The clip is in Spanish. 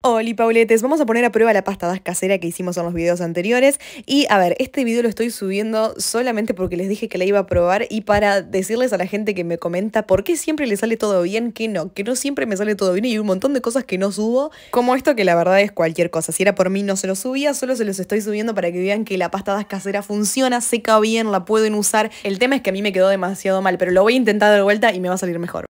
Hola Pauletes, vamos a poner a prueba la pasta casera que hicimos en los videos anteriores y a ver, este video lo estoy subiendo solamente porque les dije que la iba a probar y para decirles a la gente que me comenta por qué siempre le sale todo bien, que no, que no siempre me sale todo bien y un montón de cosas que no subo, como esto que la verdad es cualquier cosa, si era por mí no se lo subía, solo se los estoy subiendo para que vean que la pasta casera funciona, seca bien, la pueden usar, el tema es que a mí me quedó demasiado mal, pero lo voy a intentar de vuelta y me va a salir mejor.